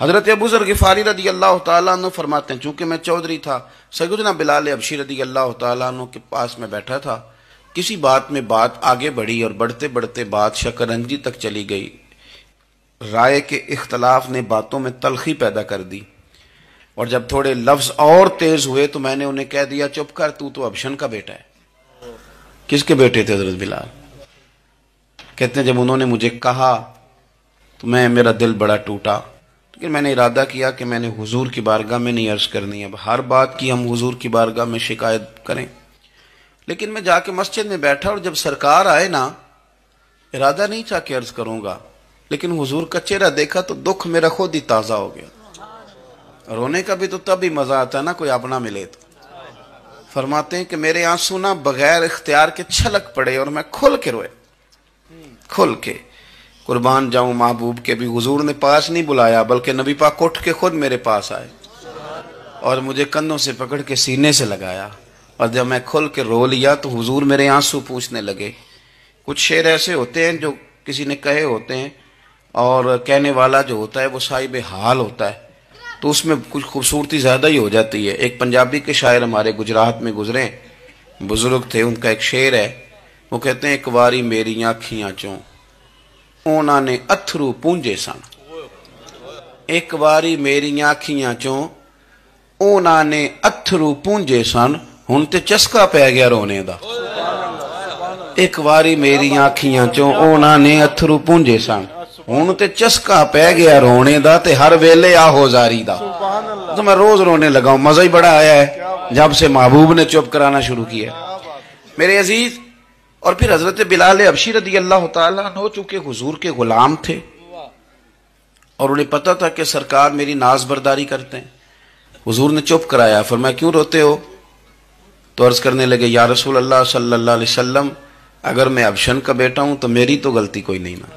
हज़रत अबूज़र गफारी रदी अल्लाह तु फरमाते हैं चूँकि मैं चौधरी था सगुदना बिलाल अबशी रदी अल्लाह तु के पास में बैठा था किसी बात में बात आगे बढ़ी और बढ़ते बढ़ते बात शकरंजी तक चली गई राय के इख्तलाफ ने बातों में तलखी पैदा कर दी और जब थोड़े लफ्ज और तेज हुए तो मैंने उन्हें कह दिया चुप कर तू तो अबशन का बेटा है किसके बेटे थे हजरत बिलाल कहते हैं जब उन्होंने मुझे कहा तो मैं मेरा दिल बड़ा टूटा लेकिन मैंने इरादा किया कि मैंने हुजूर की बारगाह में नहीं अर्ज करनी अब हर बात की हम हुजूर की बारगाह में शिकायत करें लेकिन मैं जाके मस्जिद में बैठा और जब सरकार आए ना इरादा नहीं था कि अर्ज करूंगा लेकिन हुजूर का चेहरा देखा तो दुख मेरा खुद ही ताज़ा हो गया रोने का भी तो तब मज़ा आता है ना कोई अपना मिले तो फरमाते हैं कि मेरे आंसू ना बगैर इख्तियार के छलक पड़े और मैं खुल के रोए खुल के कुर्बान जाऊं महबूब के भी हुजूर ने पास नहीं बुलाया बल्कि नबी पाक उठ के खुद मेरे पास आए और मुझे कंधों से पकड़ के सीने से लगाया और जब मैं खुल के रो लिया तो हुजूर मेरे आंसू पूछने लगे कुछ शेर ऐसे होते हैं जो किसी ने कहे होते हैं और कहने वाला जो होता है वो साहिब हाल होता है तो उसमें कुछ खूबसूरती ज़्यादा ही हो जाती है एक पंजाबी के शायर हमारे गुजरात में गुजरे बुज़ुर्ग थे उनका एक शेर है वो कहते हैं एक वारी मेरी आँखियाँ चों ਉਹਨਾਂ ਨੇ ਅਥਰੂ ਪੂੰਝੇ ਸਨ ਇੱਕ ਵਾਰੀ ਮੇਰੀਆਂ ਅੱਖੀਆਂ ਚੋਂ ਉਹਨਾਂ ਨੇ ਅਥਰੂ ਪੂੰਝੇ ਸਨ ਹੁਣ ਤੇ ਚਸਕਾ ਪੈ ਗਿਆ ਰੋਣੇ ਦਾ ਇੱਕ ਵਾਰੀ ਮੇਰੀਆਂ ਅੱਖੀਆਂ ਚੋਂ ਉਹਨਾਂ ਨੇ ਅਥਰੂ ਪੂੰਝੇ ਸਨ ਹੁਣ ਤੇ ਚਸਕਾ ਪੈ ਗਿਆ ਰੋਣੇ ਦਾ ਤੇ ਹਰ ਵੇਲੇ ਆਹੋ ਜ਼ਾਰੀ ਦਾ तो मैं रोज रोने लगा हूं मजा ही बड़ा आया है जब से महबूब ने चुप कराना शुरू किया मेरे अजीज और फिर हजरत बिलाल अबशी रदी अल्लाह तु चूंकि हजूर के गुलाम थे और उन्हें पता था कि सरकार मेरी नाज बरदारी करते हैं हजूर ने चुप कराया फिर मैं क्यों रोते हो तो अर्ज करने लगे या रसूल अल्लाह सल्लाम अगर मैं अबशन का बेटा हूं तो मेरी तो गलती कोई नहीं ना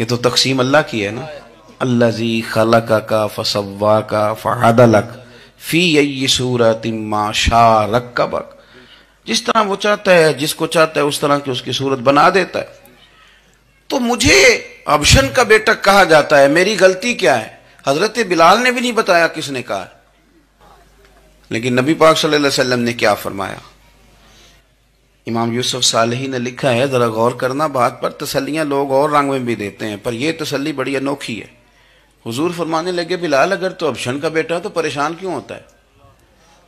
ये तो तकसीम अल्लाह की है ना अल्लाह जी खल का फसवा का फहादा लक फी यही सूरत इमा शाह का बक जिस तरह वो चाहता है जिसको चाहता है उस तरह की उसकी सूरत बना देता है तो मुझे अबशन का बेटा कहा जाता है मेरी गलती क्या है हजरत बिलाल ने भी नहीं बताया किसने कहा लेकिन नबी पाक सल्लल्लाहु अलैहि वसल्लम ने क्या फरमाया इमाम यूसुफ सालही ने लिखा है ज़रा गौर करना बात पर तसलियां लोग और रंग में भी देते हैं पर यह तसली बड़ी अनोखी है हुजूर फरमाने लगे बिलाल अगर तो अबशन का बेटा है तो परेशान क्यों होता है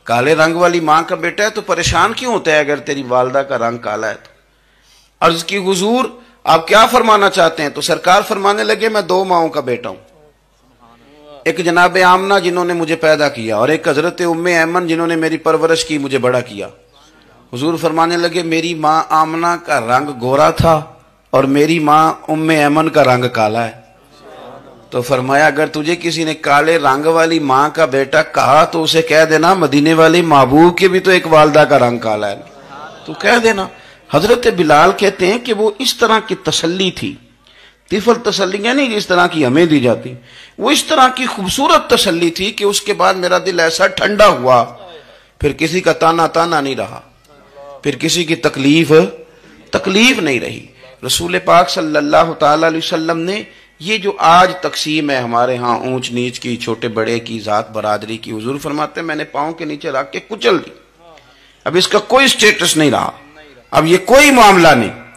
काले रंग वाली मां का बेटा है तो परेशान क्यों होता है अगर तेरी वालदा का रंग काला है तो अर्ज की हजूर आप क्या फरमाना चाहते हैं तो सरकार फरमाने लगे मैं दो माओ का बेटा हूं एक जनाब आमना जिन्होंने मुझे पैदा किया और एक हजरत उम्मे अमन जिन्होंने मेरी परवरिश की मुझे बड़ा किया हजूर फरमाने लगे मेरी माँ आमना का रंग गोरा था और मेरी माँ उम्मे अमन का रंग काला है तो फरमाया अगर तुझे किसी ने काले रंग वाली माँ का बेटा कहा तो उसे कह देना मदीने वाली महबूब के भी तो एक वालदा का रंग काला है तो कह देना हजरत बिलाल कहते हैं कि वो इस तरह की तसल्ली थी तिफल तसली नहीं जिस तरह की हमें दी जाती वो इस तरह की खूबसूरत तसली थी कि उसके बाद मेरा दिल ऐसा ठंडा हुआ फिर किसी का ताना ताना नहीं रहा फिर किसी की तकलीफ तकलीफ नहीं रही रसूल पाक सल्लल्लाहु अलैहि वसल्लम ने ये जो आज तकसीम है हमारे यहाँ ऊंच नीच की छोटे बड़े की ज़ात बरादरी की हजूर फरमाते मैंने पाओ के नीचे रख के कुचल दी अब इसका कोई स्टेटस नहीं रहा अब ये कोई मामला नहीं